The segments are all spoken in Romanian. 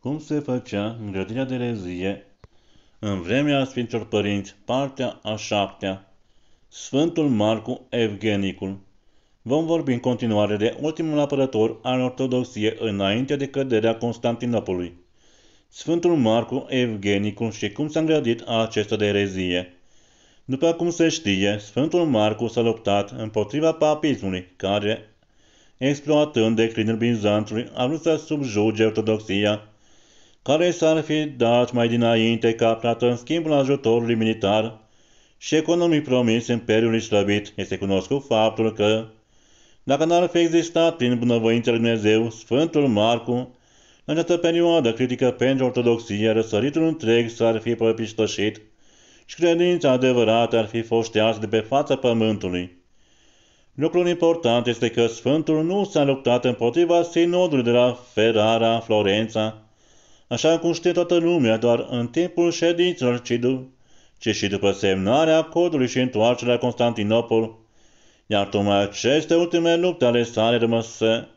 cum se făcea în grădina de rezie, în vremea Sfinților Părinți, partea a șaptea, Sfântul Marcu Evgenicul. Vom vorbi în continuare de ultimul apărător al ortodoxiei înainte de căderea Constantinopolului. Sfântul Marcu Evgenicul și cum s-a îngrădit acesta de erezie. După cum se știe, Sfântul Marcu s-a luptat împotriva papismului, care, exploatând declinul Bizanțului, a vrut să subjuge ortodoxia care s-ar fi dat mai dinainte ca plată în schimbul ajutorului militar și economic promis Imperiului slăbit, este cunoscut faptul că, dacă n-ar fi existat prin bunăvoința lui Dumnezeu, Sfântul Marcu, în această perioadă critică pentru ortodoxie, răsăritul întreg s-ar fi păpiștășit și credința adevărată ar fi fost șteasă de pe fața pământului. Lucrul important este că Sfântul nu s-a luptat împotriva sinodului de la Ferrara, Florența, așa cum știe toată lumea, doar în timpul ședințelor, ci, dup- ci și după semnarea codului și întoarcerea Constantinopol, iar tocmai aceste ultime lupte ale sale rămăse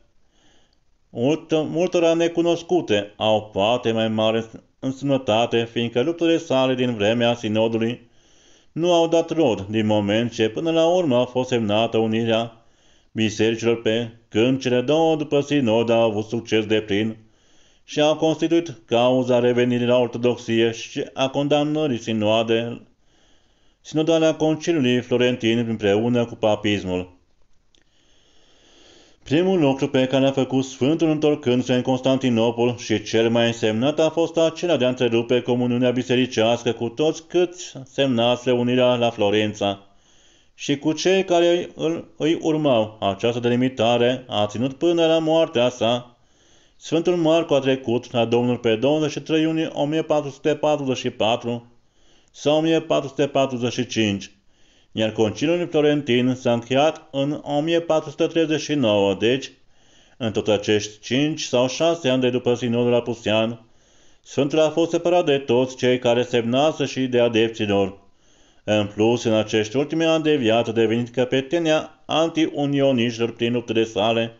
multora necunoscute au poate mai mare însemnătate, fiindcă luptele sale din vremea sinodului nu au dat rod, din moment ce până la urmă a fost semnată unirea bisericilor pe când cele două după sinod au avut succes de plin, și a constituit cauza revenirii la ortodoxie și a condamnării sinoade, sinodalea a Conciliului Florentin împreună cu papismul. Primul lucru pe care a făcut Sfântul întorcându-se în Constantinopol și cel mai însemnat a fost acela de a întrerupe comuniunea bisericească cu toți cât semnase unirea la Florența și cu cei care îl, îi urmau. Această delimitare a ținut până la moartea sa Sfântul Marco a trecut la Domnul pe 23 iunie 1444 sau 1445, iar Conciliul Florentin s-a încheiat în 1439, deci, în tot acești 5 sau 6 ani de după Sinodul Apusian, Sfântul a fost separat de toți cei care semnase și de adepților. În plus, în acești ultime ani de viață, devenit căpetenia anti-unioniștilor prin de sale,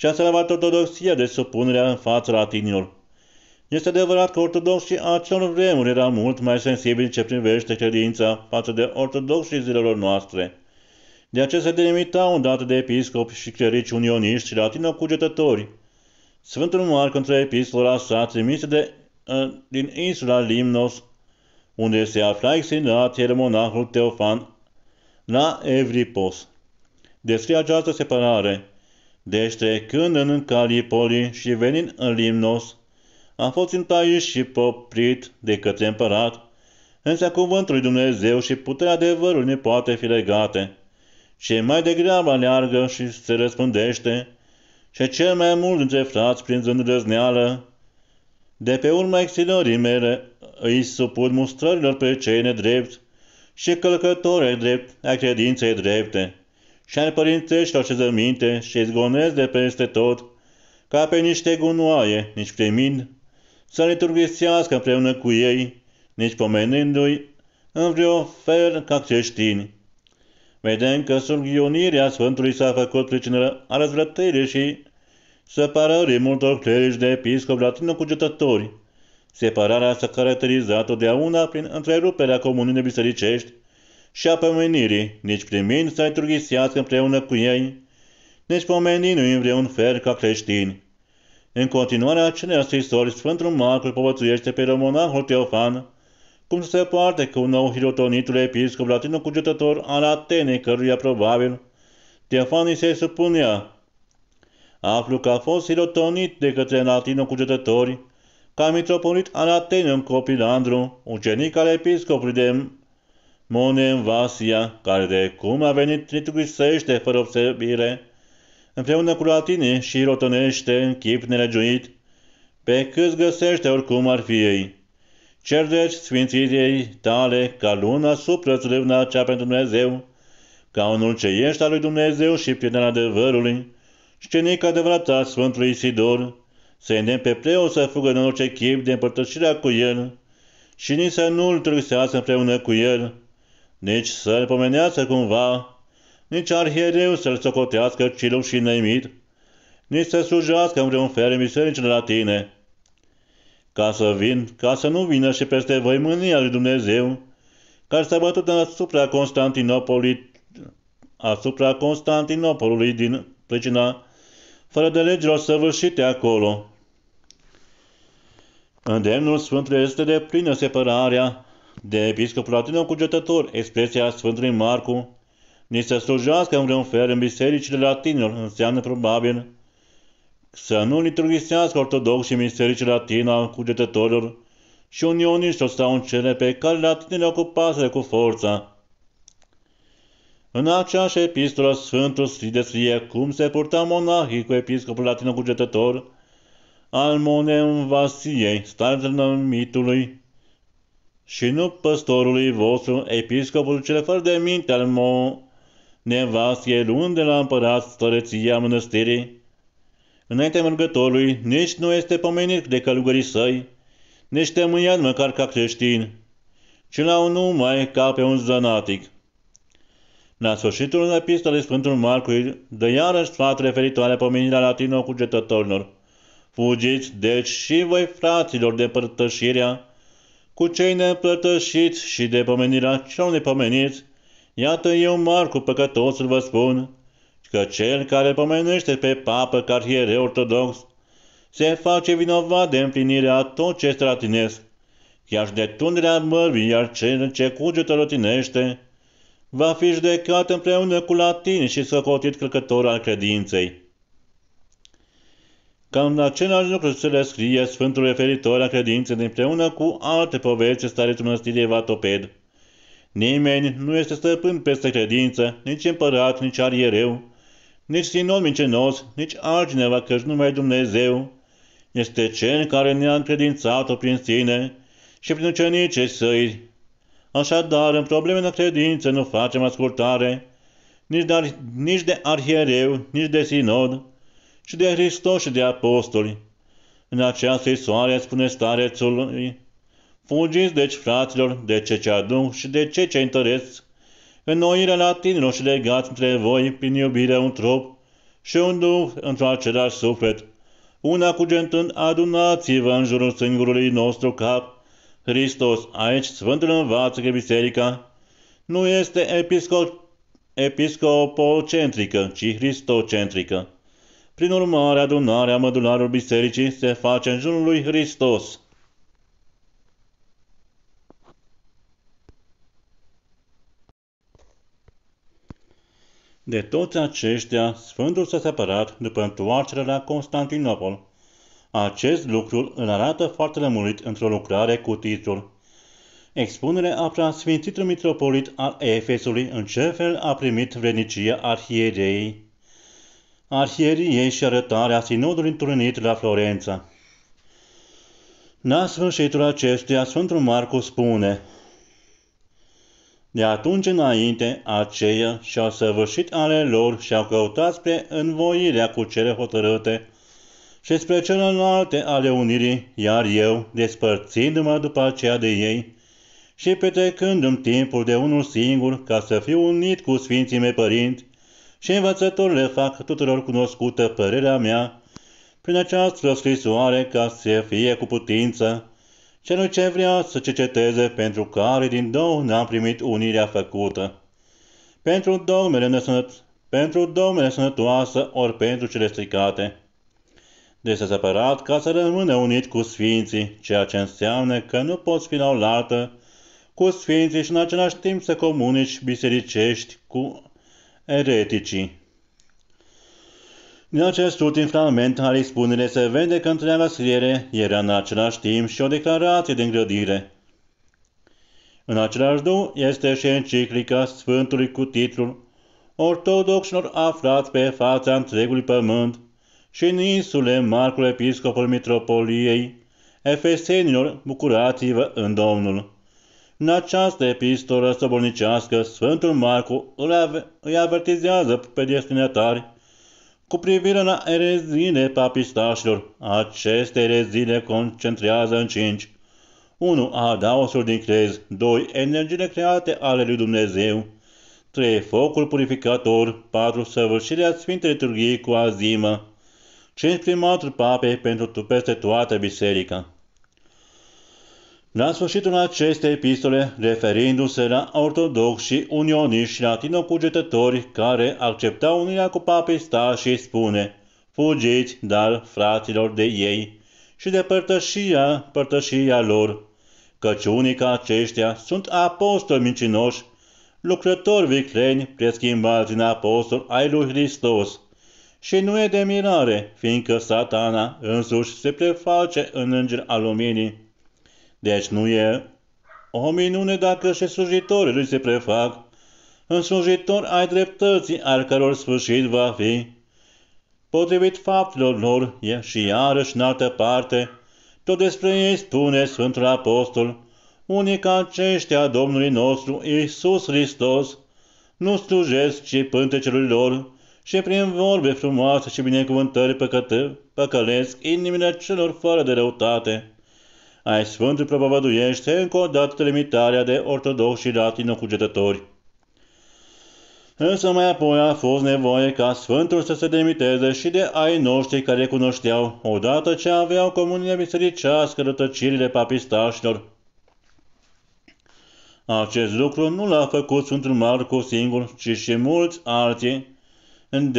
și a salvat ortodoxia de supunerea în fața latinilor. Este adevărat că ortodoxii acelor vremuri erau mult mai sensibili ce privește credința față de ortodoxii zilelor noastre. De aceea se delimitau dată de episcopi și clerici unioniști și latino-cugetători. Sfântul Marc între epistola s-a trimis de, uh, din insula Limnos, unde se afla exilat el monahul Teofan la Evripos. Descrie această separare. Deci trecând în Calipoli și venind în Limnos, a fost întaiș și poprit de către împărat, însă cuvântul lui Dumnezeu și puterea adevărului ne poate fi legate. Și mai degrabă aleargă și se răspândește, și cel mai mult dintre frați prinzând răzneală, de pe urma exilării mele îi supun mustrărilor pe cei nedrept și călcători drept a credinței drepte și-anpărințești așeză minte și izgonesc de peste tot, ca pe niște gunoaie, nici primind, să le turghisească împreună cu ei, nici pomenindu-i în vreo fel ca creștini. Vedem că surghionirea Sfântului s-a făcut pricină a răzvrătării și separării multor clerici de episcop latino-cugetători, separarea s-a caracterizat totdeauna prin întreruperea comunii bisericești și a pămânirii, nici primind să-i turghisească împreună cu ei, nici pomenindu-i vreun fel ca creștini. În continuare acelea scrisori, Sfântul Marcu povățuiește pe rămonahul Teofan, cum se poate că un nou hirotonitul episcop latinul cugetător al Atenei, căruia probabil Teofan îi se supunea. Aflu că a fost hirotonit de către latinul cugetători, ca mitropolit al Atenei un copilandru, ucenic al episcopului de Monem Vasia, care de cum a venit netugrisește fără observire, împreună cu latinii și rotonește în chip nelegiuit, pe cât găsește oricum ar fi ei. Cer deci sfințirii tale ca luna suprățulevna cea pentru Dumnezeu, ca unul ce ești al lui Dumnezeu și prieten adevărului, nică adevărat a Sfântului Isidor, să îndemn pe preo să fugă în orice chip de împărtășirea cu el și nici să nu-l târsească împreună cu el, nici să-l pomenească cumva, nici arhiereu să-l socotească cilup și neimit, nici să slujească în vreun fel bisericile la tine. Ca să vin, ca să nu vină și peste voi mânia lui Dumnezeu, care s-a bătut asupra Constantinopolului, asupra Constantinopolului din pricina fără de legilor săvârșite acolo. Îndemnul Sfântului este de plină separarea de episcopul latină cugetător, expresia Sfântului Marcu, ni se slujească în vreun fel în bisericile latinilor, înseamnă probabil să nu liturghisească ortodox și bisericile latină al cugetătorilor și unioniștilor sau în cele pe care le ocupase cu forța. În aceeași epistolă, Sfântul descrie cum se purta monahii cu episcopul latină cugetător al Moneu Vasiei, starea numitului și nu păstorului vostru, episcopul cel fără de minte al meu, nevastie luând de la împărat stăreția mănăstirii. Înaintea mergătorului nici nu este pomenit de călugării săi, nici temâiat măcar ca creștin, ci la un numai ca pe un zanatic. La sfârșitul în piste ale Sfântul Marcui, dă iarăși sfat referitoare pomenirea latină cugetătorilor. Fugiți, deci, și voi, fraților, de părtășirea cu cei neplătășiți și de pomenirea cel nepomeniți, iată eu, Marcu, păcătosul, vă spun, că cel care pomenește pe papă ca arhiere ortodox se face vinovat de împlinirea tot ce stratinesc, chiar și de tunderea mărbii, iar cel ce cugetă rotinește, va fi judecat împreună cu latini și socotit călcător al credinței. Cam la același lucru se le scrie Sfântul referitor la credință împreună cu alte poveți stareți mănăstirii Vatoped. Nimeni nu este stăpân peste credință, nici împărat, nici ariereu, nici sinon mincenos, nici altcineva, căci numai Dumnezeu este Cel care ne-a încredințat-o prin sine și prin ucenicii săi. Așadar, în probleme de credință nu facem ascultare, nici de, nici de arhiereu, nici de sinod, și de Hristos și de apostoli. În această soare spune starețul, fugiți deci fraților de ce ce adun și de ce ce întăresc, înnoirea latinilor și legați între voi prin iubire un trup și un duh într-o același suflet, una gentând, adunați-vă în jurul singurului nostru cap, Hristos, aici Sfântul învață că biserica nu este episcop episcopocentrică, ci hristocentrică. Prin urmare, adunarea mădularul bisericii se face în jurul lui Hristos. De toți aceștia, Sfântul s-a separat după întoarcerea la Constantinopol. Acest lucru îl arată foarte lămurit într-o lucrare cu titlul Expunere a preasfințitului mitropolit al Efesului în ce fel a primit vrednicia arhierei arhierie și arătarea sinodului întrunit la Florența. La sfârșitul acestuia, Sfântul Marcu spune De atunci înainte, aceia și-au săvârșit ale lor și-au căutat spre învoirea cu cele hotărâte și spre celelalte ale unirii, iar eu, despărțindu-mă după aceea de ei și petrecându-mi timpul de unul singur ca să fiu unit cu Sfinții mei părinți, și le fac tuturor cunoscută părerea mea, prin această scrisoare ca să fie cu putință, celui ce vrea să cerceteze pentru care din două n-am primit unirea făcută. Pentru domnele nesănătoase, pentru domnele sănătoasă ori pentru cele stricate. Deci s separat ca să rămână unit cu sfinții, ceea ce înseamnă că nu poți fi la oaltă cu sfinții și în același timp să comunici bisericești cu ereticii. Din acest ultim fragment al expunerii se vede că întreaga scriere era în același timp și o declarație de îngrădire. În același duh este și enciclica Sfântului cu titlul Ortodoxilor aflați pe fața întregului pământ și în insule Marcul Episcopul Mitropoliei, Efesenilor, bucurați-vă în Domnul! În această epistolă sobornicească, Sfântul Marcu îl ave- îi avertizează pe destinatari cu privire la ereziile papistașilor. Aceste erezile concentrează în cinci. 1. Adaosul din crez. 2. Energiile create ale lui Dumnezeu. 3. Focul purificator. 4. Săvârșirea Sfintei Liturghii cu azimă. 5. Primatul Papei pentru peste toată biserica. La sfârșitul acestei epistole, referindu-se la ortodoxi și unioniști și latinocugetători care acceptau unirea cu papista și spune Fugiți, dar fraților de ei și de părtășia, părtășia lor, căci unii ca aceștia sunt apostoli mincinoși, lucrători vicleni preschimbați în apostol ai lui Hristos. Și nu e de mirare, fiindcă satana însuși se preface în înger al luminii deci nu e o minune dacă și slujitorii lui se prefac în slujitor ai dreptății, al căror sfârșit va fi. Potrivit faptelor lor, e și iarăși în altă parte, tot despre ei spune Sfântul Apostol, unii ca aceștia Domnului nostru Iisus Hristos, nu slujesc, ci pântecelui lor, și prin vorbe frumoase și binecuvântări păcătă, păcălesc inimile celor fără de răutate ai Sfântul propovăduiește încă o dată limitarea de ortodox și latino-cugetători. Însă mai apoi a fost nevoie ca Sfântul să se demiteze și de ai noștri care cunoșteau, odată ce aveau comunia bisericească rătăcirile papistașilor. Acest lucru nu l-a făcut Sfântul Marcu singur, ci și mulți alții, în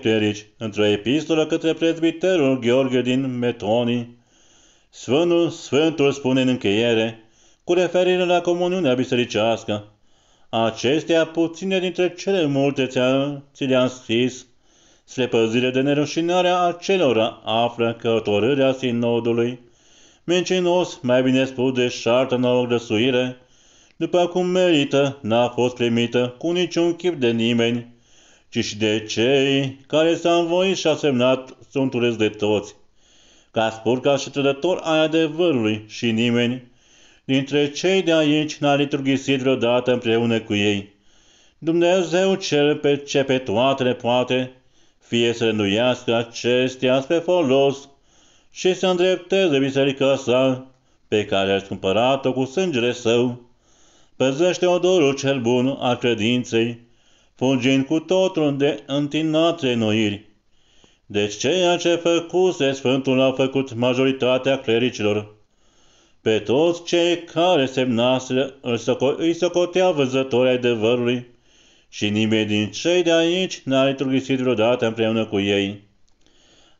clerici, într-o epistolă către prezbiterul Gheorghe din Metonii, Sfântul Sfântul spune în încheiere, cu referire la comuniunea bisericească, acestea puține dintre cele multe ți le-am scris, spre păzire de nerușinarea acelora află căutorârea sinodului, mincinos, mai bine spus de șartă nouă răsuire, după cum merită, n-a fost primită cu niciun chip de nimeni, ci și de cei care s-au învoit și asemnat sunt de toți ca spurca și trădător ai adevărului și nimeni dintre cei de aici n-a liturghisit vreodată împreună cu ei. Dumnezeu cel pe ce pe toate le poate, fie să nuiască acestea spre folos și să îndrepteze biserica sa, pe care a cumpărat-o cu sângele său, păzește odorul cel bun al credinței, fugind cu totul de întinate noiri deci ceea ce făcuse Sfântul a făcut majoritatea clericilor. Pe toți cei care semnase îi socotea văzători ai adevărului și nimeni din cei de aici n-a liturghisit vreodată împreună cu ei.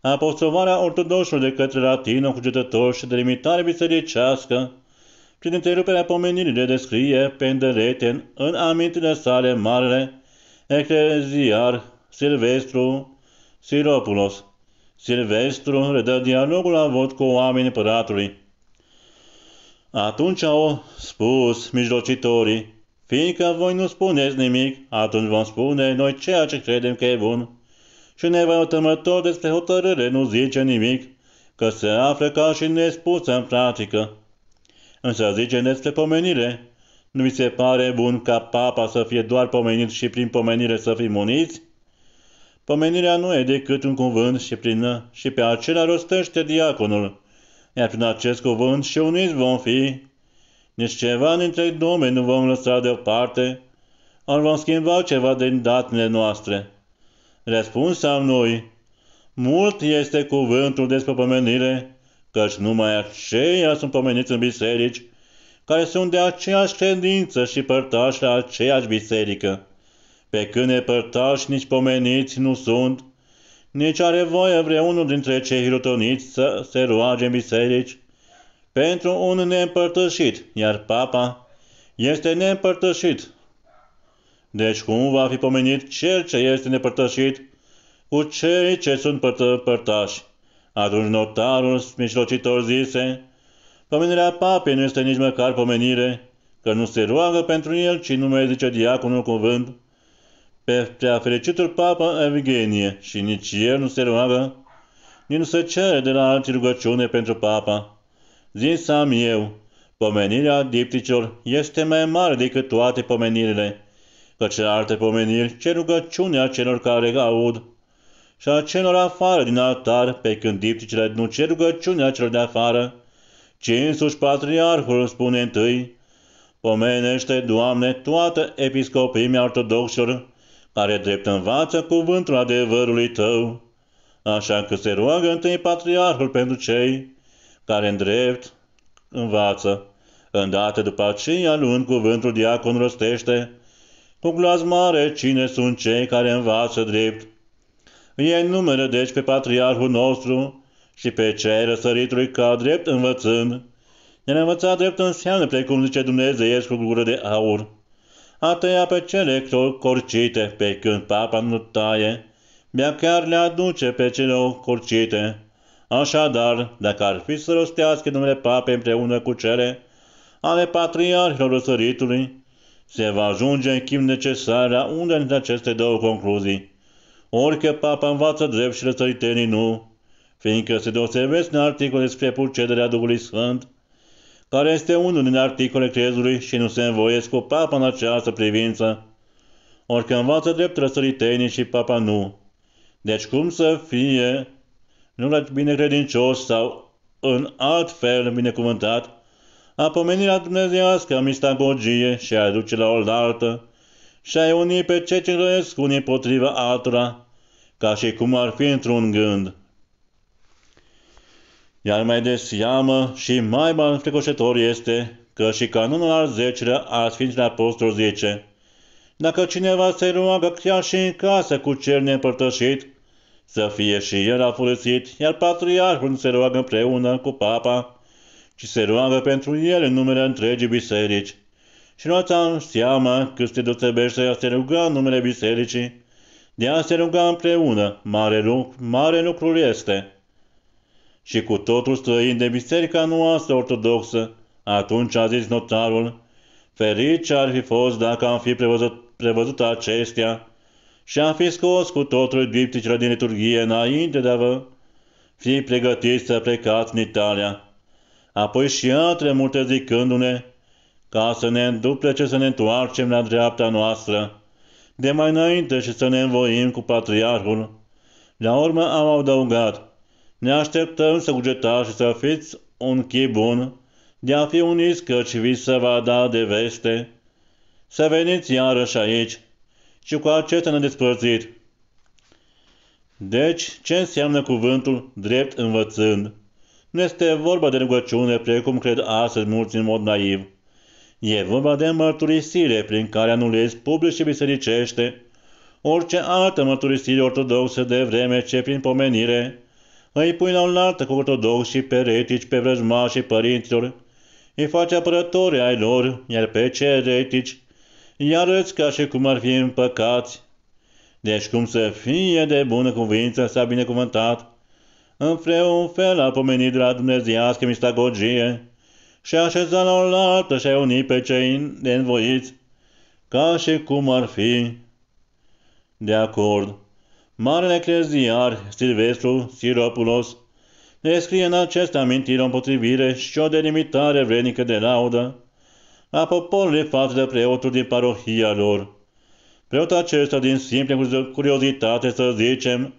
Apostolarea ortodoxă de către latină cugetători și limitare bisericească, prin întreruperea pomenirii de descrie pe îndelete în amintele sale mare, Ecleziar, Silvestru, Siropulos. Silvestru redă dialogul avut cu oamenii păratului. Atunci au spus mijlocitorii, fiindcă voi nu spuneți nimic, atunci vom spune noi ceea ce credem că e bun. Și n-va nevătămător despre hotărâre nu zice nimic, că se află ca și nespusă în practică. Însă zice despre pomenire. Nu mi se pare bun ca papa să fie doar pomenit și prin pomenire să fim uniți? Pomenirea nu e decât un cuvânt și, prin, și pe acela rostește diaconul. Iar prin acest cuvânt și uniți vom fi. Nici ceva dintre nume nu vom lăsa deoparte, ori vom schimba ceva din datele noastre. Răspuns am noi, mult este cuvântul despre pomenire, căci numai aceia sunt pomeniți în biserici, care sunt de aceeași credință și părtași la aceeași biserică pe când nepărtași nici pomeniți nu sunt, nici are voie vreunul dintre cei hirotoniți să se roage în biserici, pentru un neîmpărtășit, iar papa este neîmpărtășit. Deci cum va fi pomenit cel ce este nepărtășit cu cei ce sunt părtași? Atunci notarul mijlocitor zise, pomenirea papei nu este nici măcar pomenire, că nu se roagă pentru el, ci numai zice diaconul cuvânt, pe prea fericitul Papa Evgenie și nici el nu se roagă, nici nu se cere de la alții rugăciune pentru Papa. Zis am eu, pomenirea dipticilor este mai mare decât toate pomenirile, căci celelalte pomeniri ce rugăciunea celor care aud și a celor afară din altar, pe când dipticile nu cer rugăciunea celor de afară, ci însuși patriarhul spune întâi, Pomenește, Doamne, toată episcopimea ortodoxilor are drept învață cuvântul adevărului tău, așa că se roagă întâi patriarhul pentru cei care în drept învață. Îndată după aceea, luând cuvântul, diacon rostește, cu glas mare, cine sunt cei care învață drept. Ei numără deci pe patriarhul nostru și pe cei răsăritului ca drept învățând. Ne-a învățat drept înseamnă, precum zice Dumnezeiesc cu gură de aur a tăia pe cele corcite, pe când papa nu taie, bea chiar le aduce pe cele corcite. Așadar, dacă ar fi să rostească numele pape împreună cu cele ale patriarhilor răsăritului, se va ajunge în chim necesar la unde dintre aceste două concluzii. Orică papa învață drept și răsăritenii nu, fiindcă se deosebesc în articol despre purcederea Duhului Sfânt, care este unul din articole crezului și nu se învoiesc cu papa în această privință, orică învață drept răsăritenii și papa nu. Deci cum să fie nu la binecredincios sau în alt fel binecuvântat, a pomenirea dumnezeiască a mistagogie și a aduce la oaltă și a unii pe cei ce îngrăiesc unii potriva altora, ca și cum ar fi într-un gând. Iar mai de seamă și mai înfricoșător este că și canonul al zecelea a Sfinților Apostol zice Dacă cineva se roagă chiar și în casă cu cer neîmpărtășit, să fie și el afurisit, iar patriarhul nu se roagă împreună cu papa, ci se roagă pentru el în numele întregii biserici. Și luați seama că se deosebește a se ruga în numele bisericii, de a se ruga împreună, mare lucru, mare lucru este și cu totul străin de biserica noastră ortodoxă, atunci a zis notarul, ferice ar fi fost dacă am fi prevăzut, prevăzut acestea și am fi scos cu totul dipticile din liturghie înainte de a vă fi pregătiți să plecați în Italia. Apoi și între multe zicându-ne ca să ne înduplece să ne întoarcem la dreapta noastră, de mai înainte și să ne învoim cu patriarhul. La urmă au adăugat, ne așteptăm să cugetați și să fiți un chip bun, de a fi uniți căci vi se va da de veste, să veniți iarăși aici și cu acesta ne despărțit. Deci, ce înseamnă cuvântul drept învățând? Nu este vorba de rugăciune, precum cred astăzi mulți în mod naiv. E vorba de mărturisire prin care anulezi public și bisericește orice altă mărturisire ortodoxă de vreme ce prin pomenire îi pui la un altă cu ortodoxi și peretici pe vrăjmașii părinților, îi faci apărători ai lor, iar pe ceretici îi arăți ca și cum ar fi împăcați. Deci cum să fie de bună cuvință s-a binecuvântat, în un fel a pomenit de la dumnezeiască mistagogie și a așezat la oaltă și a unit pe cei învoiți, ca și cum ar fi de acord. Marele Cleziar, Silvestru Siropulos ne scrie în aceste amintiri o împotrivire și o delimitare vrednică de laudă a poporului față de preotul din parohia lor. Preotul acesta, din simple curiozitate, să zicem,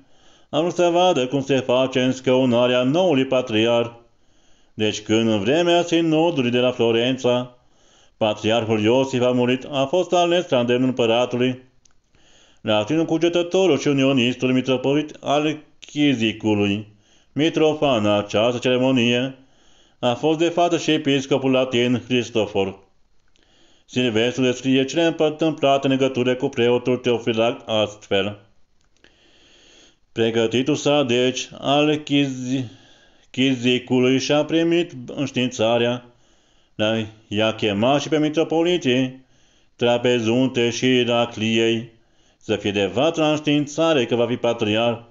am vrut să vadă cum se face scăunarea noului patriar. Deci când în vremea sinodului de la Florența, patriarhul Iosif a murit, a fost ales la îndemnul împăratului Latinul cugetătorul și unionistul mitropolit al Chizicului. Mitrofan, această ceremonie, a fost de față și episcopul latin Cristofor. Silvestru descrie cele întâmplate în legătură cu preotul Teofilac astfel. Pregătitul s-a, deci, al Chizicului și-a primit înștiințarea, la i-a chemat și pe mitropolitii, trapezunte și racliei, să fie de vatra înștiințare că va fi patriar,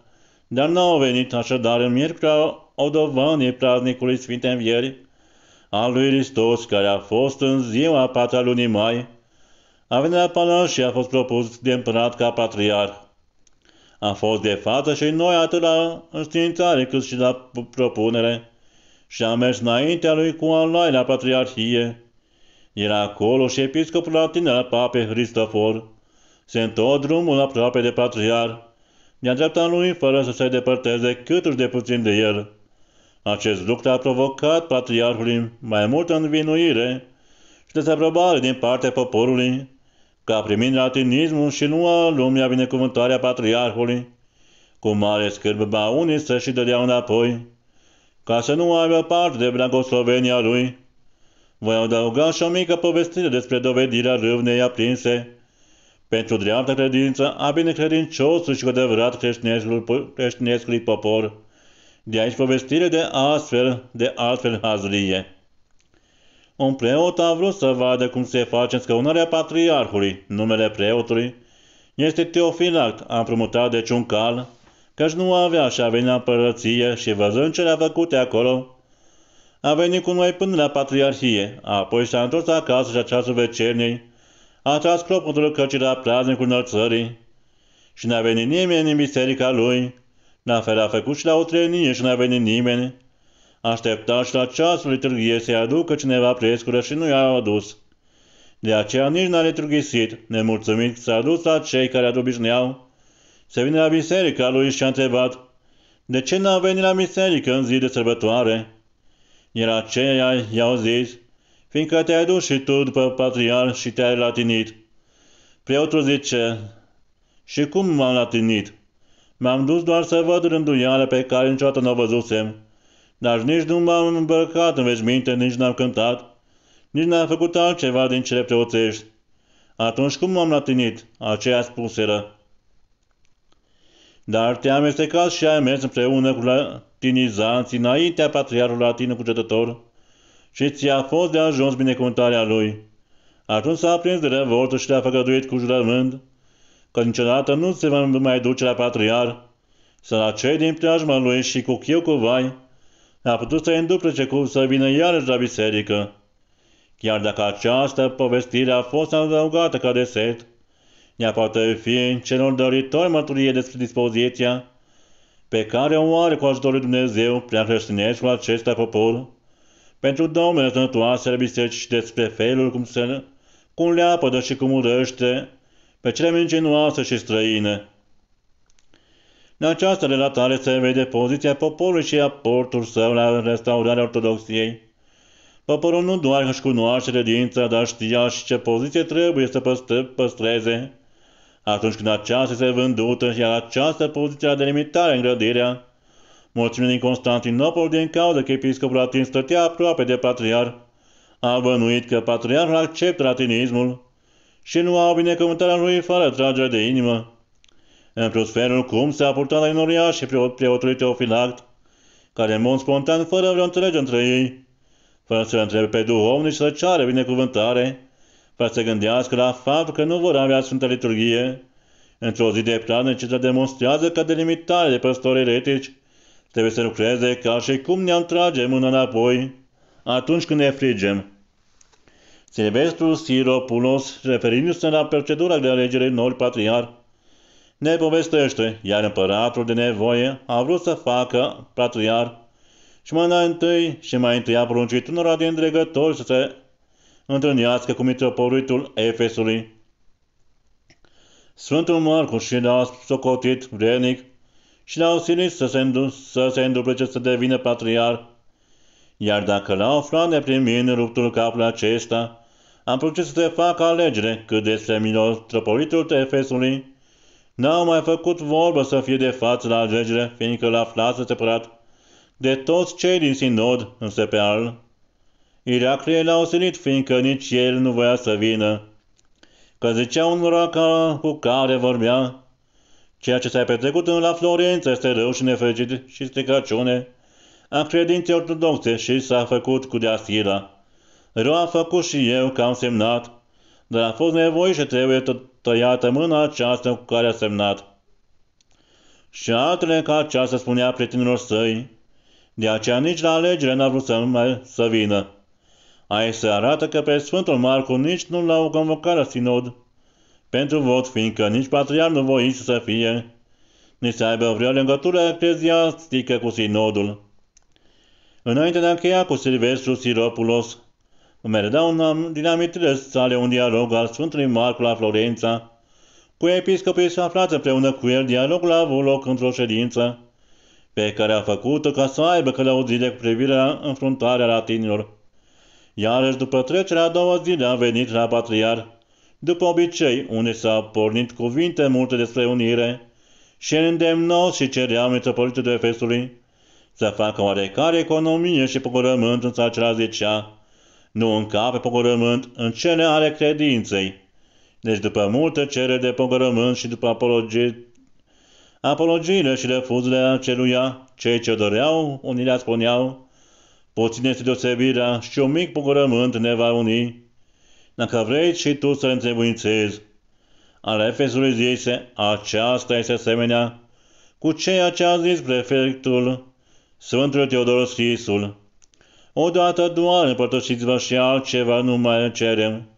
dar n-au venit așadar în miercurea odovanii praznicului Sfinte Învieri, al lui Hristos, care a fost în ziua patra lunii mai, a venit la palat și a fost propus de împărat ca patriar. A fost de față și noi atât la înștiințare cât și la propunere și a mers înaintea lui cu al la patriarhie. Era acolo și episcopul latin la pape Cristofor, se întorc drumul aproape de patriar, de-a dreapta lui, fără să se depărteze cât de puțin de el. Acest lucru a provocat patriarhului mai multă învinuire și dezaprobare din partea poporului, ca primind latinismul și nu a lumea binecuvântarea patriarhului, cu mare scârbă unii să și dădea înapoi, ca să nu aibă parte de blagoslovenia lui. Voi adăuga și o mică povestire despre dovedirea râvnei aprinse pentru dreaptă credință a binecredinciosului și cu adevărat creștinescului, popor, de aici povestire de astfel, de altfel hazlie. Un preot a vrut să vadă cum se face înscăunarea patriarhului, numele preotului, este Teofilact, a împrumutat deci un cal, căci nu avea și a venit la părăție și văzând le-a făcut acolo, a venit cu noi până la patriarhie, apoi s-a întors acasă și a ceasul vecerniei, a tras clopotul căci era praznicul înălțării și n-a venit nimeni în biserica lui, la fel a făcut și la trenie și n-a venit nimeni. Aștepta și la ceasul liturghie să-i aducă cineva prescură și nu i-a adus. De aceea nici n-a liturghisit, nemulțumit că s-a dus la cei care adobișneau. Se vine la biserica lui și a întrebat, De ce n-a venit la biserică în zi de sărbătoare? Iar aceia i-au zis, fiindcă te-ai dus și tu după patriar și te-ai latinit. Preotul zice, și cum m-am latinit? M-am dus doar să văd rânduială pe care niciodată nu o văzusem, dar nici nu m-am îmbrăcat în veșminte, nici n-am cântat, nici n-am făcut altceva din cele preoțești. Atunci cum m-am latinit? Aceea spuseră. Dar te-am amestecat și ai mers împreună cu latinizanții înaintea patriarului latin cetător și ți-a fost de ajuns binecuvântarea lui. Atunci s-a prins de revoltă și le a făgăduit cu jurământ că niciodată nu se va mai duce la patriar, să la cei din preajma lui și cu chiu cu vai, a putut să-i înduplece cu să vină iarăși la biserică. Chiar dacă această povestire a fost adăugată ca desert, ea poate fi celor doritori mărturie despre dispoziția pe care o are cu ajutorul Dumnezeu prea creștinești cu acesta popor, pentru Domnul sănătoasele biserici despre felul cum se cum le apădă și cum urăște pe cele mincinoase și străine. În această relatare se vede poziția poporului și aportul său la restaurarea ortodoxiei. Poporul nu doar își cunoaște credința, dar știa și ce poziție trebuie să păstre, păstreze atunci când aceasta se vândută, iar această poziție a în grădirea, Mulțimea din Constantinopol, din cauza că episcopul latin stătea aproape de patriar, a bănuit că patriarul acceptă latinismul și nu au binecuvântarea lui fără tragere de inimă. În plus felul cum s-a purtat la inoria și preotului Teofilact, care în mod spontan, fără vreo întrege între ei, fără să întrebe pe duhovnic să ceară binecuvântare, fără să gândească la faptul că nu vor avea Sfânta Liturghie, într-o zi de ce se demonstrează că delimitarea de păstori eretici Trebuie să lucreze ca și cum ne-am trage mâna înapoi atunci când ne frigem. Silvestru Siropulos, referindu-se la procedura de alegere noului patriar, ne povestește, iar împăratul de nevoie a vrut să facă patriar și mai întâi și mai întâi a poruncit unora din îndregători să se întâlnească cu mitropolitul Efesului. Sfântul Marcu și l-a socotit vrednic și l-au silit să se, să se înduplece să devină patriar. Iar dacă l-au aflat neprimind ruptul capului acesta, am proces să te fac alegere cât despre minotropolitul Tefesului. N-au mai făcut vorbă să fie de față la alegere, fiindcă l-a aflat separat de toți cei din sinod, însă pe al. Iraclie l-au silit, fiindcă nici el nu voia să vină. Că zicea unora ca, uh, cu care vorbea, Ceea ce s-a petrecut în la Florența este rău și nefericit și stricăciune. a credinței ortodoxe și s-a făcut cu deasila. Rău am făcut și eu că am semnat, dar a fost nevoie și trebuie tăiată mâna aceasta cu care a semnat. Și altele ca aceasta spunea prietenilor săi, de aceea nici la alegere n-a vrut să mai să vină. Aici se arată că pe Sfântul Marcu nici nu l-au convocat la sinod, pentru vot, fiindcă nici patriar nu voiși să fie, nici să aibă vreo legătură ecleziastică cu sinodul. Înainte de a încheia cu Silvestru Siropulos, îmi reda un din amintirile sale un dialog al Sfântului Marcu la Florența, cu episcopii și aflați împreună cu el, dialogul a avut loc într-o ședință pe care a făcut-o ca să aibă călăuzire cu privire la înfruntarea latinilor. Iarăși după trecerea a două zile a venit la patriar după obicei, unde s-au pornit cuvinte multe despre unire, și îndemnă și cerea metropolitul de Efesului să facă oarecare economie și pogorământ în acela zicea, nu încape cap în cele ale credinței. Deci după multe cereri de pogorământ și după apologii, apologiile și refuzurile aceluia, cei ce doreau, unirea spuneau, puțin este deosebirea și un mic pocărământ ne va uni dacă vrei și tu să întrebuințezi. Al Efesului zise, aceasta este asemenea cu ceea ce a zis prefectul Sfântul Teodoros Iisul. Odată doar împărtășiți-vă și altceva nu mai cerem.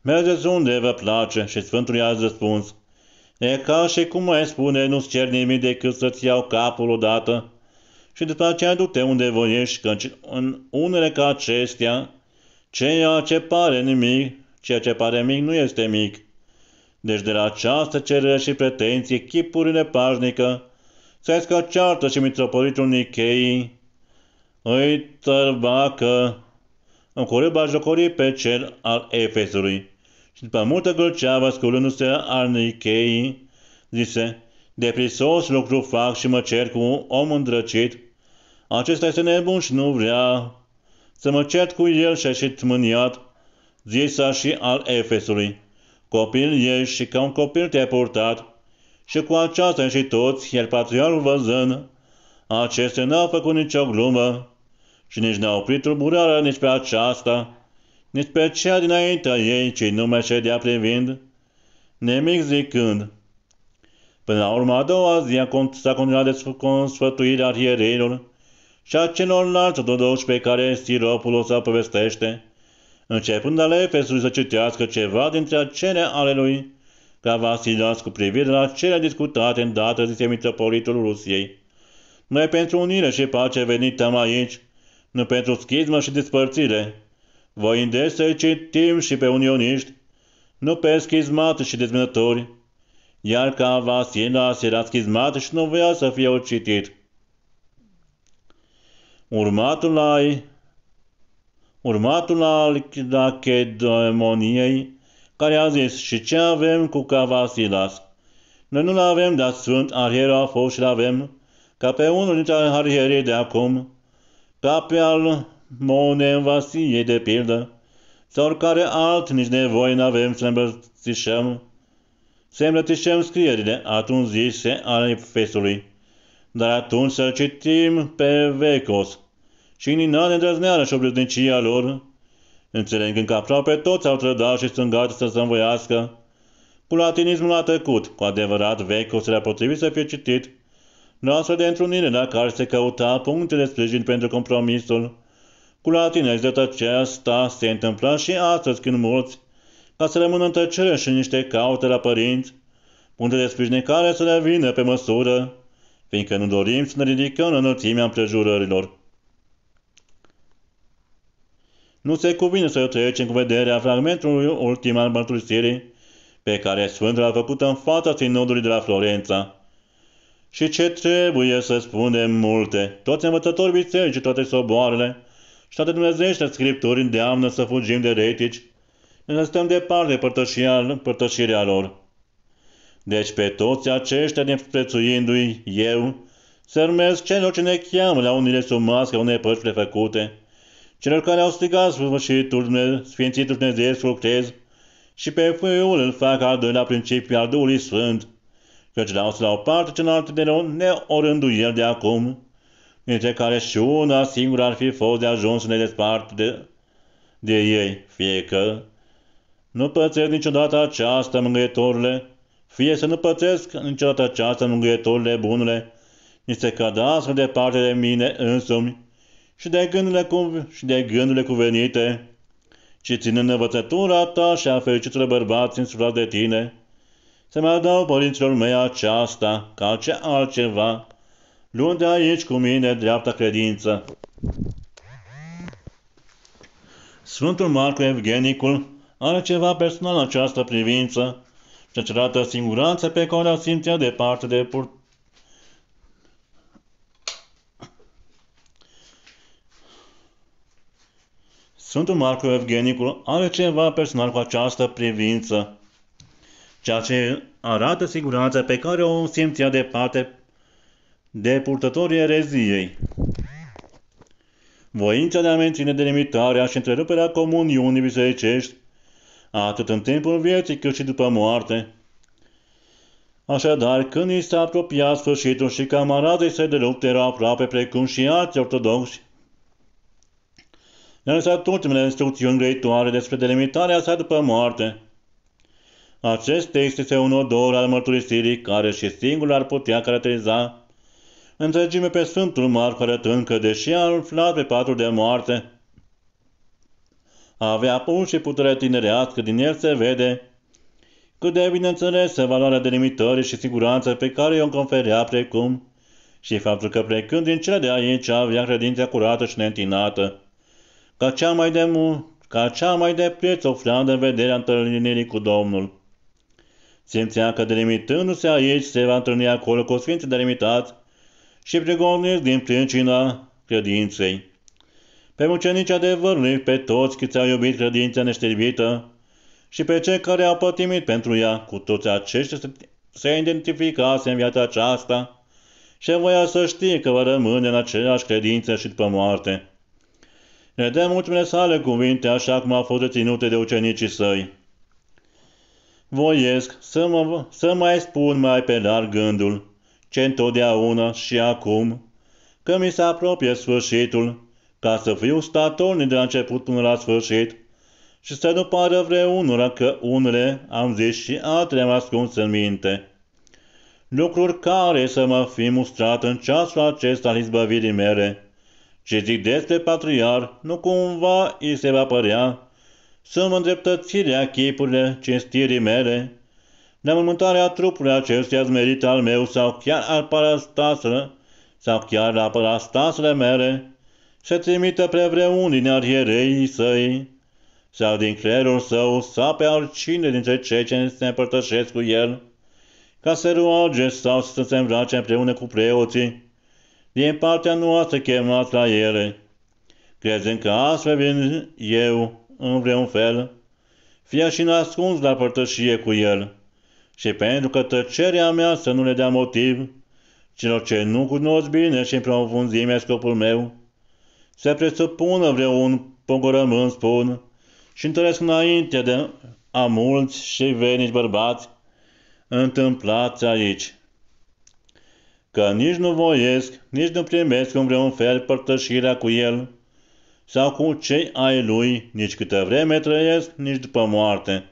Mergeți unde vă place și Sfântul i-a răspuns. E ca și cum mai spune, nu-ți cer nimic decât să-ți iau capul odată și după aceea du-te unde voiești, căci în unele ca acestea Ceea ce pare nimic, ceea ce pare mic nu este mic. Deci de la această cerere și pretenție chipurile pașnică, se că ceartă și mitropolitul Nichei, îi tărbacă, în curâba jocorii pe cel al Efesului. Și după multă gâlceavă, sculându-se al Nichei, zise, de prisos lucru fac și mă cer cu un om îndrăcit, acesta este nebun și nu vrea să mă cert cu el și așit mâniat, zisa și al Efesului. Copil ești și ca un copil te-ai purtat, și cu aceasta și toți, iar patriarul văzând, acestea n-au făcut nicio glumă și nici n-au oprit tulburarea nici pe aceasta, nici pe cea dinaintea ei, ci nume ședea privind, nimic zicând. Până la urma a doua zi s-a continuat sfătuirea arhiereilor, și a celorlalți ortodoxi pe care siropul o să povestește, începând ale Efesului să citească ceva dintre cele ale lui, ca Vasilas cu privire la cele discutate în dată zise mitropolitul Rusiei. Noi pentru unire și pace venităm aici, nu pentru schismă și despărțire. Voi îndesc să citim și pe unioniști, nu pe schismat și dezmânători. iar ca Vasilas era schizmat și nu voia să fie citit urmatul ai urmatul al chedemoniei, care a zis, și ce avem cu Cavasilas? Noi nu-l avem, dar Sfânt Arhierul a fost și-l avem, ca pe unul dintre arhierii de acum, ca pe al Monevasiei de pildă, sau oricare alt nici nevoie n-avem să îmbrățișăm, să îmbrățișăm scrierile zise ale Efesului, dar atunci să citim pe Vecos, și inina de îndrăzneală și obrăznicia lor, înțelegând că aproape toți au trădat și sunt gata să se învoiască, cu latinismul a tăcut, cu adevărat le-a potrivit să fie citit, noastră de întrunire la care se căuta puncte de sprijin pentru compromisul, cu latina de aceasta se întâmpla și astăzi când mulți, ca să rămână în tăcere și niște caute la părinți, puncte de care să le vină pe măsură, fiindcă nu dorim să ne ridicăm în înălțimea împrejurărilor. Nu se cuvine să o trecem cu vederea fragmentului ultim al mărturisirii pe care Sfântul a făcut în fața sinodului de la Florența. Și ce trebuie să spunem multe, toți învățătorii bisericii, toate soboarele și toate dumnezeiește scripturi îndeamnă să fugim de retici, ne stăm departe de părtășirea lor. Deci pe toți aceștia neprețuindu-i eu, să urmez celor ce ne cheamă la unile sub masca unei părți prefăcute, celor care au strigat sfârșitul Sfinții Sfințitul Dumnezeu fructez și pe fâiul îl fac al doilea principiu al Duhului Sfânt, căci dau la o parte cealaltă de el de acum, dintre care și una singură ar fi fost de ajuns să ne despart de, de ei, fie că nu pățesc niciodată aceasta, mângâietorile, fie să nu pățesc niciodată aceasta, mângâietorile bunule, ni se cădați departe de mine însumi, și de gândurile, cu, și de gândurile cuvenite, ci ținând învățătura ta și a fericitului bărbați însurați de tine, să mă dau părinților mei aceasta ca ce altceva, luând de aici cu mine dreapta credință. Sfântul Marcu Evgenicul are ceva personal în această privință, cercetă singuranță pe care o simțea departe de purt Sfântul Marco Evgenicul are ceva personal cu această privință, ceea ce arată siguranța pe care o simțea parte de purtătorii ereziei. Voința de a menține delimitarea și întreruperea comuniunii bisericești, atât în timpul vieții cât și după moarte. Așadar, când i s-a apropiat sfârșitul și camaradei săi de luptă erau aproape precum și alți ortodoxi, ne-a lăsat ultimele instrucțiuni grăitoare despre delimitarea sa după moarte. Acest text este un odor al mărturisirii care și singur ar putea caracteriza întregime pe Sfântul Marcu arătând că, deși a înflat pe patru de moarte, avea pur și puterea tinerească, din el se vede cât de bineînțelesă valoarea delimitării și siguranță pe care i o conferea precum și faptul că plecând din cele de aici avea credința curată și neîntinată ca cea mai de mult, ca cea mai de preț o de vederea întâlnirii cu Domnul. Simțea că delimitându-se aici se va întâlni acolo cu sfinții delimitați și pregoniți din pricina credinței. Pe mucenici adevărului, pe toți ți au iubit credința neștervită și pe cei care au pătimit pentru ea, cu toți aceștia se identificase în viața aceasta și voia să știe că va rămâne în aceeași credință și după moarte. Ne dă mulțumele sale cuvinte așa cum a fost ținute de ucenicii săi. Voiesc să, mă, să mai spun mai pe larg gândul, ce întotdeauna și acum, că mi se apropie sfârșitul, ca să fiu statornic de la început până la sfârșit, și să nu pară vreunora că unele am zis și altele am ascuns în minte. Lucruri care să mă fi mustrat în ceasul acesta al izbăvirii mele, și zic de este patriar, nu cumva îi se va părea să mă îndreptățirea chipurile cinstirii mele, de mântarea trupului acestuia zmerit al meu sau chiar al parastasă, sau chiar la parastasele mele, se trimită pre vreun din arhierei săi, sau din clerul său, sau pe oricine dintre cei ce se împărtășesc cu el, ca să roage sau să se îmbrace împreună cu preoții, din partea noastră chemați la ele, crezând că astfel vin eu în vreun fel, fie și ascuns la părtășie cu el, și pentru că tăcerea mea să nu le dea motiv, celor ce nu cunosc bine și în profunzime scopul meu, se presupună vreun pogorământ spun și întăresc înainte de a mulți și veniți bărbați întâmplați aici că nici nu voiesc, nici nu primesc în vreun fel părtășirea cu el sau cu cei ai lui, nici câtă vreme trăiesc, nici după moarte,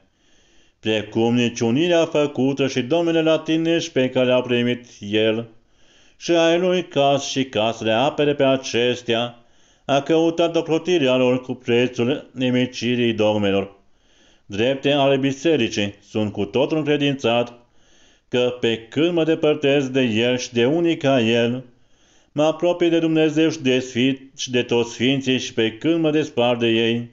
precum nici unirea făcută și domnele latinești pe care au primit el și ai lui cas și cas le apere pe acestea, a căutat ocrotirea lor cu prețul nemicirii dogmelor. Drepte ale bisericii sunt cu totul încredințat că pe când mă depărtez de El și de unii ca El, mă apropie de Dumnezeu și de, sfit, și de toți sfinții și pe când mă despart de ei,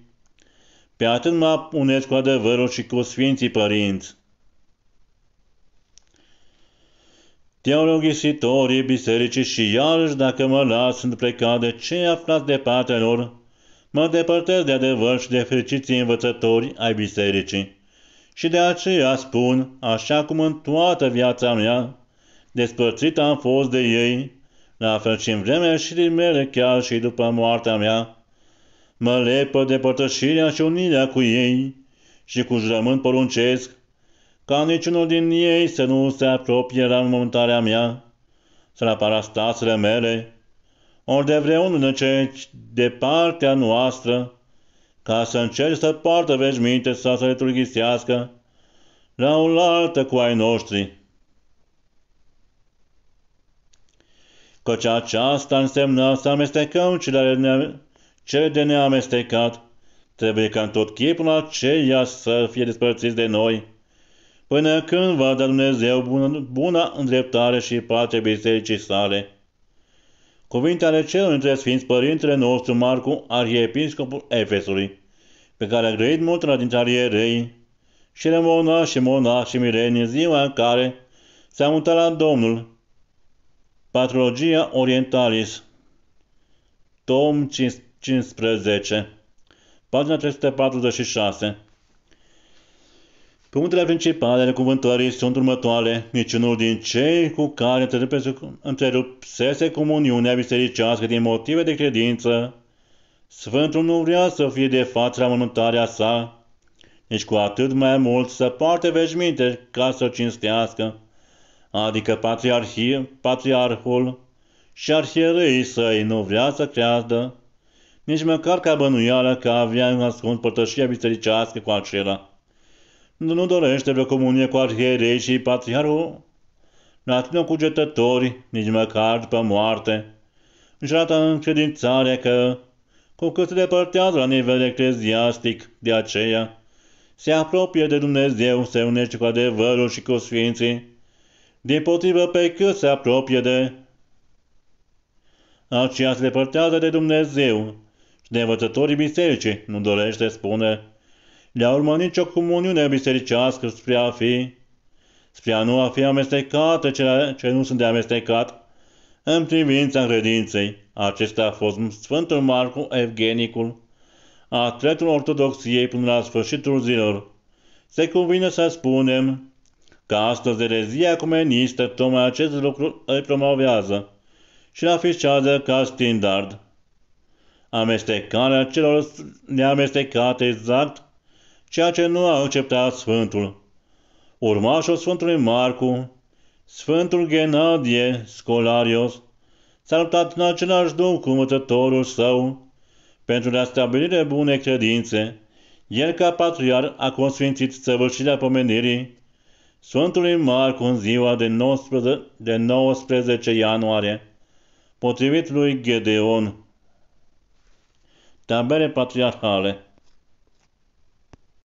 pe atât mă unesc cu adevărul și cu sfinții părinți. Teologhisitorii bisericii și iarăși dacă mă las sunt plecat de cei aflați de patelor, mă depărtez de adevăr și de fericiții învățători ai bisericii. Și de aceea spun, așa cum în toată viața mea, despărțit am fost de ei, la fel și în vremea din mele chiar și după moartea mea, mă lepă de părtășirea și unirea cu ei și cu jurământ poruncesc ca niciunul din ei să nu se apropie la înmântarea mea, să la parastasele mele, ori de vreunul de cei de partea noastră, ca să încerci să poartă minte sau să le turghisească la oaltă cu ai noștri. Căci aceasta însemna să amestecăm cele de neamestecat, trebuie ca în tot chipul aceia să fie despărțiți de noi, până când va da Dumnezeu bună, bună îndreptare și pace bisericii sale. Cuvinte ale celor între Sfinți Părintele nostru Marcu, Arhiepiscopul Efesului, pe care a grăit multora dintre arierei și Remona și Mona și Mireni ziua în care s-a mutat la Domnul. Patrologia Orientalis Tom 15 Pagina 346 Punctele principale ale cuvântării sunt următoare. Niciunul din cei cu care întrerupsese comuniunea bisericească din motive de credință, Sfântul nu vrea să fie de față la mormântarea sa, nici cu atât mai mult să poarte veșminte ca să o cinstească, adică patriarhie, patriarhul și arhierei săi nu vrea să creadă, nici măcar ca bănuială că avea ascuns părtășia bisericească cu acela nu dorește vreo comunie cu arhierei și patriarul, dar cu cugetători, nici măcar după moarte. Își arată încredințarea că, cu cât se depărtează la nivel ecleziastic, de aceea, se apropie de Dumnezeu, se unește cu adevărul și cu sfinții, din potrivă pe cât se apropie de aceea se depărtează de Dumnezeu și de învățătorii bisericii, nu dorește, spune le-a urmărit nicio comuniune bisericească spre a fi, spre a nu a fi amestecată cele ce nu sunt de amestecat, în privința credinței. Acesta a fost Sfântul Marcu Evgenicul, atletul ortodoxiei până la sfârșitul zilor. Se cuvine să spunem că astăzi erezia ecumenistă tocmai acest lucru îl promovează și îl afișează ca standard. Amestecarea celor neamestecate exact ceea ce nu a acceptat Sfântul. Urmașul Sfântului Marcu, Sfântul Genadie Scolarios, s-a luptat în același duh cu învățătorul său pentru a stabili de bune credințe. El ca patriar a consfințit săvârșirea pomenirii Sfântului Marcu în ziua de 19, de 19 ianuarie, potrivit lui Gedeon. Tabele patriarhale